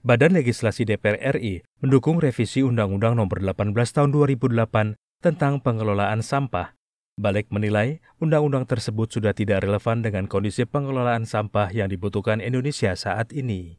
Badan Legislasi DPR RI mendukung revisi Undang-Undang Nomor 18 Tahun 2008 tentang pengelolaan sampah. Balik menilai undang-undang tersebut sudah tidak relevan dengan kondisi pengelolaan sampah yang dibutuhkan Indonesia saat ini.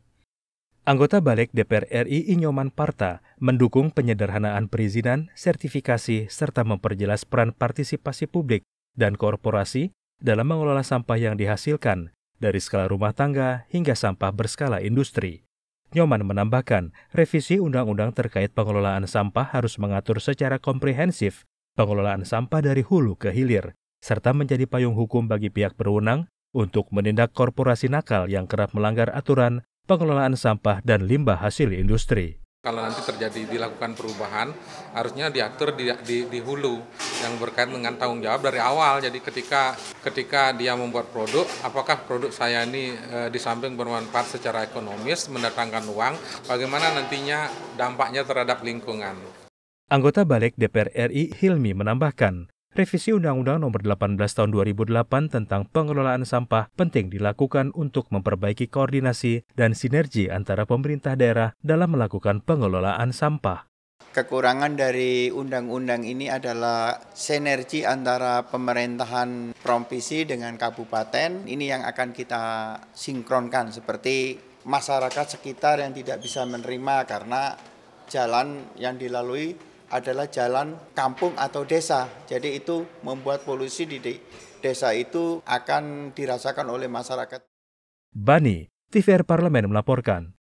Anggota Balik DPR RI Inyoman Parta mendukung penyederhanaan perizinan, sertifikasi, serta memperjelas peran partisipasi publik dan korporasi dalam mengelola sampah yang dihasilkan dari skala rumah tangga hingga sampah berskala industri. Nyoman menambahkan, revisi undang-undang terkait pengelolaan sampah harus mengatur secara komprehensif pengelolaan sampah dari hulu ke hilir, serta menjadi payung hukum bagi pihak berwenang untuk menindak korporasi nakal yang kerap melanggar aturan pengelolaan sampah dan limbah hasil industri. Kalau nanti terjadi dilakukan perubahan, harusnya diatur di, di, di hulu yang berkait dengan tanggung jawab dari awal. Jadi ketika ketika dia membuat produk, apakah produk saya ini e, di samping bermanfaat secara ekonomis, mendatangkan uang, bagaimana nantinya dampaknya terhadap lingkungan. Anggota Balik DPR RI Hilmi menambahkan, Revisi Undang-Undang Nomor 18 Tahun 2008 tentang pengelolaan sampah penting dilakukan untuk memperbaiki koordinasi dan sinergi antara pemerintah daerah dalam melakukan pengelolaan sampah kekurangan dari undang-undang ini adalah sinergi antara pemerintahan provinsi dengan kabupaten. Ini yang akan kita sinkronkan seperti masyarakat sekitar yang tidak bisa menerima karena jalan yang dilalui adalah jalan kampung atau desa. Jadi itu membuat polusi di desa itu akan dirasakan oleh masyarakat. Bani, TVR Parlemen melaporkan.